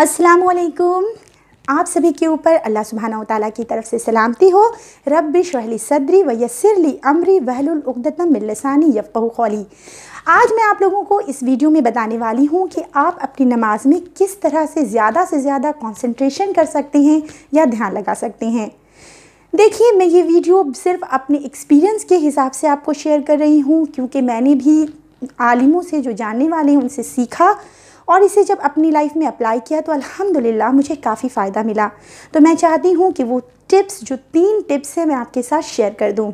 असलकुम आप सभी के ऊपर अल्लाह सुबहाना तला की तरफ से सलामती हो रब शहली सदरी व यसरली अमरी वहलुलगदतम मिलसानी यफ़ आज मैं आप लोगों को इस वीडियो में बताने वाली हूँ कि आप अपनी नमाज में किस तरह से ज़्यादा से ज़्यादा कंसंट्रेशन कर सकते हैं या ध्यान लगा सकते हैं देखिए मैं ये वीडियो सिर्फ अपने एक्सपीरियंस के हिसाब से आपको शेयर कर रही हूँ क्योंकि मैंने भी आलिमों से जो जानने वाले हैं उनसे सीखा और इसे जब अपनी लाइफ में अप्लाई किया तो अल्हम्दुलिल्लाह मुझे काफ़ी फ़ायदा मिला तो मैं चाहती हूँ कि वो टिप्स जो तीन टिप्स हैं मैं आपके साथ शेयर कर दूँ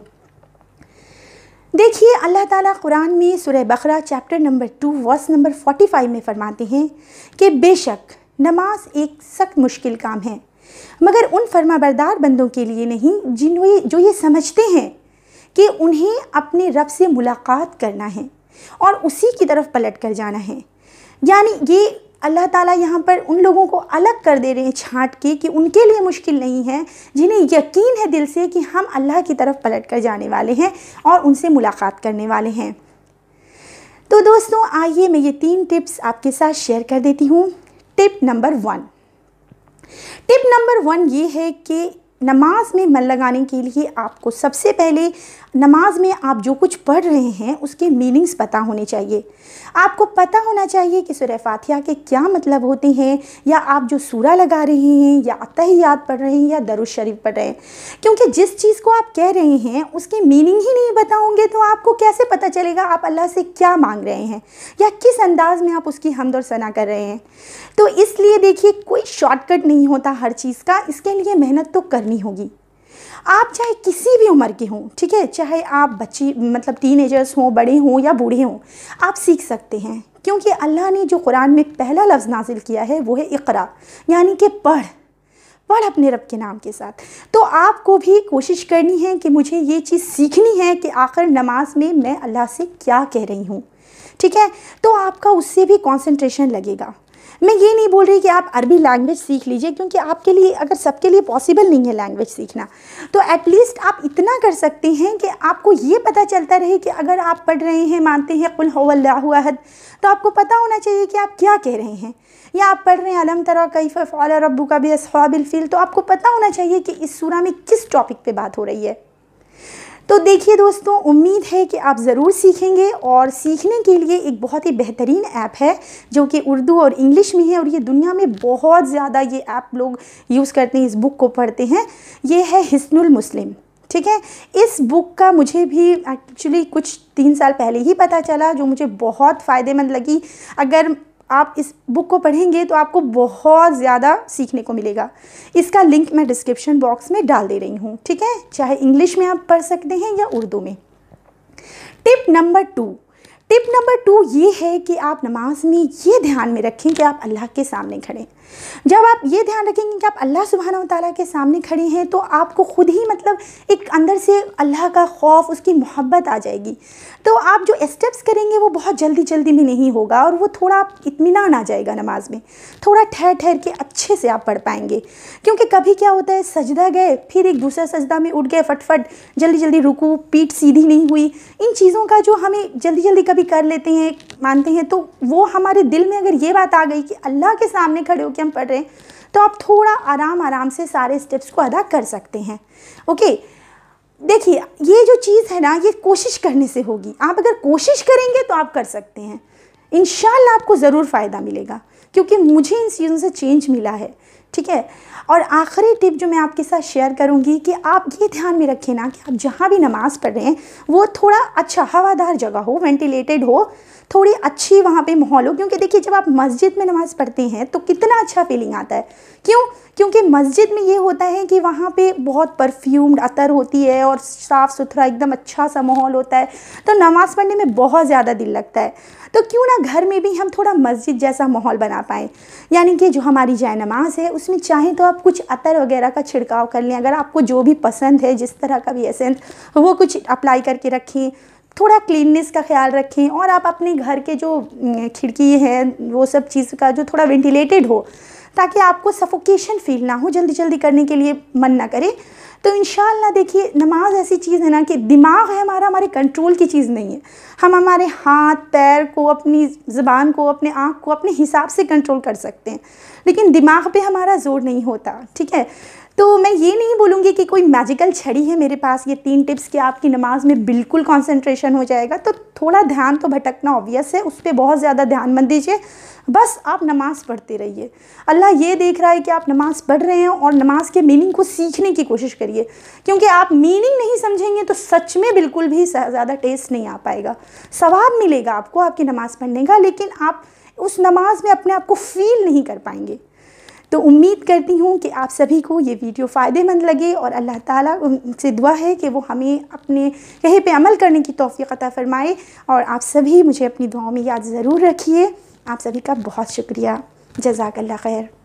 देखिए अल्लाह ताला कुरान में सुरह Baqarah chapter number two verse number forty five में फरमाते हैं कि बेशक नमाज एक सख्त मुश्किल काम है मगर उन फरमाबरदार बंदों के लिए नहीं जिन्हें जो ये समझते हैं कि उन्हें अपने रब से मुलाकात करना है और उसी की तरफ पलट कर जाना है यानी ये अल्लाह ताला यहाँ पर उन लोगों को अलग कर दे रहे हैं छांट के कि उनके लिए मुश्किल नहीं है जिन्हें यकीन है दिल से कि हम अल्लाह की तरफ पलट कर जाने वाले हैं और उनसे मुलाकात करने वाले हैं तो दोस्तों आइए मैं ये तीन टिप्स आपके साथ शेयर कर देती हूँ tip number one tip number one ये है कि नमाज में मन लगाने के लिए आपको सबसे पहले नमाज में आप जो कुछ पढ़ रहे हैं उसके मीनिंग्स पता होने चाहिए आपको पता होना चाहिए कि सुरह फातिया के क्या मतलब होते हैं या आप जो सूरा लगा रहे हैं या याद पढ़ रहे हैं या दरुज शरीफ पढ़ रहे हैं क्योंकि जिस चीज़ को आप कह रहे हैं उसके मीनिंग ही नहीं पता होंगे तो आपको कैसे पता चलेगा आप अल्लाह से क्या मांग रहे हैं या किस अंदाज़ में आप उसकी हमद और सना कर रहे हैं तो इसलिए देखिए कोई शॉर्टकट नहीं होता हर चीज़ का इसके लिए मेहनत तो कर करनी होगी आप चाहे किसी भी उम्र के हों ठीक है चाहे आप बच्चे मतलब टीन एजर्स हों बड़े हों या बूढ़े हों आप सीख सकते हैं क्योंकि अल्लाह ने जो कुरान में पहला लफ्ज़ नाजिल किया है वो है इकरा यानी कि पढ़ पढ़ अपने रब के नाम के साथ तो आपको भी कोशिश करनी है कि मुझे ये चीज़ सीखनी है कि आखिर नमाज में मैं अल्लाह से क्या कह रही हूँ ठीक है तो आपका उससे भी कॉन्सेंट्रेशन लगेगा मैं ये नहीं बोल रही कि आप अरबी लैंग्वेज सीख लीजिए क्योंकि आपके लिए अगर सबके लिए पॉसिबल नहीं है लैंग्वेज सीखना तो एटलीस्ट आप इतना कर सकते हैं कि आपको ये पता चलता रहे कि अगर आप पढ़ रहे हैं मानते हैं कुल होल्लाहद तो आपको पता होना चाहिए कि आप क्या कह रहे हैं या आप पढ़ रहे हैं अलम तरह कैफ फ़ौल रबू का भी असहाबिल तो आपको पता होना चाहिए कि इस सूरा में किस टॉपिक पर बात हो रही है तो देखिए दोस्तों उम्मीद है कि आप ज़रूर सीखेंगे और सीखने के लिए एक बहुत ही बेहतरीन ऐप है जो कि उर्दू और इंग्लिश में है और ये दुनिया में बहुत ज़्यादा ये ऐप लोग यूज़ करते हैं इस बुक को पढ़ते हैं ये है हिस्नुल मुस्लिम ठीक है इस बुक का मुझे भी एक्चुअली कुछ तीन साल पहले ही पता चला जो मुझे बहुत फ़ायदेमंद लगी अगर आप इस बुक को पढ़ेंगे तो आपको बहुत ज़्यादा सीखने को मिलेगा इसका लिंक मैं डिस्क्रिप्शन बॉक्स में डाल दे रही हूँ ठीक है चाहे इंग्लिश में आप पढ़ सकते हैं या उर्दू में tip number two tip number two ये है कि आप नमाज में ये ध्यान में रखें कि आप अल्लाह के सामने खड़े जब आप ये ध्यान रखेंगे कि आप अल्लाह सुबहाना तला के सामने खड़े हैं तो आपको ख़ुद ही मतलब एक अंदर से अल्लाह का खौफ उसकी मोहब्बत आ जाएगी तो आप जो स्टेप्स करेंगे वो बहुत जल्दी जल्दी में नहीं होगा और वो थोड़ा आप इतमान आ जाएगा नमाज में थोड़ा ठहर ठहर के अच्छे से आप पढ़ पाएंगे क्योंकि कभी क्या होता है सजदा गए फिर एक दूसरा सजदा में उठ गए फटफट जल्दी जल्दी रुकू पीठ सीधी नहीं हुई इन चीज़ों का जो हमें जल्दी जल्दी कभी कर लेते हैं मानते हैं तो वो हमारे दिल में अगर ये बात आ गई कि अल्लाह के सामने खड़े होकर हम पढ़ रहे हैं तो आप थोड़ा आराम आराम से सारे स्टेप्स को अदा कर सकते हैं ओके देखिए ये जो चीज़ है ना ये कोशिश करने से होगी आप अगर कोशिश करेंगे तो आप कर सकते हैं इन आपको ज़रूर फ़ायदा मिलेगा क्योंकि मुझे इन चीज़ों से चेंज मिला है ठीक है और आखिरी टिप जो मैं आपके साथ शेयर करूंगी कि आप ये ध्यान में रखें ना कि आप जहाँ भी नमाज़ पढ़ रहे हैं वो थोड़ा अच्छा हवादार जगह हो वेंटिलेटेड हो थोड़ी अच्छी वहाँ पे माहौल हो क्योंकि देखिए जब आप मस्जिद में नमाज़ पढ़ते हैं तो कितना अच्छा फीलिंग आता है क्यों क्योंकि मस्जिद में ये होता है कि वहाँ पे बहुत परफ्यूम्ड अतर होती है और साफ़ सुथरा एकदम अच्छा सा माहौल होता है तो नमाज़ पढ़ने में बहुत ज़्यादा दिल लगता है तो क्यों ना घर में भी हम थोड़ा मस्जिद जैसा माहौल बना पाएँ यानी कि जो हमारी जय नमाज है उसमें चाहें तो आप कुछ अतर वगैरह का छिड़काव कर लें अगर आपको जो भी पसंद है जिस तरह का भी एसेंस वो कुछ अप्लाई करके रखें थोड़ा क्लीननेस का ख्याल रखें और आप अपने घर के जो खिड़की हैं वो सब चीज़ का जो थोड़ा वेंटिलेटेड हो ताकि आपको सफोकेशन फील ना हो जल्दी जल्दी करने के लिए मन ना करें तो इन देखिए नमाज ऐसी चीज़ है ना कि दिमाग है हमारा हमारे कंट्रोल की चीज़ नहीं है हम हमारे हाथ पैर को अपनी ज़बान को अपने आँख को अपने हिसाब से कंट्रोल कर सकते हैं लेकिन दिमाग पे हमारा जोर नहीं होता ठीक है तो मैं ये नहीं बोलूँगी कि कोई मैजिकल छड़ी है मेरे पास ये तीन टिप्स कि आपकी नमाज में बिल्कुल कॉन्सेंट्रेशन हो जाएगा तो थोड़ा ध्यान तो भटकना ऑब्वियस है उस पर बहुत ज़्यादा ध्यान मत दीजिए बस आप नमाज़ पढ़ते रहिए अल्लाह ये देख रहा है कि आप नमाज़ पढ़ रहे हैं और नमाज के मीनिंग को सीखने की कोशिश करिए क्योंकि आप मीनिंग नहीं समझेंगे तो सच में बिल्कुल भी ज़्यादा टेस्ट नहीं आ पाएगा सवाब मिलेगा आपको आपकी नमाज़ पढ़ने का लेकिन आप उस नमाज में अपने आप को फील नहीं कर पाएंगे तो उम्मीद करती हूँ कि आप सभी को ये वीडियो फ़ायदेमंद लगे और अल्लाह ताला से दुआ है कि वो हमें अपने कहे पे अमल करने की तोफ़ी अता फ़रमाए और आप सभी मुझे अपनी दुआओं में याद ज़रूर रखिए आप सभी का बहुत शुक्रिया जजाकल्ला खैर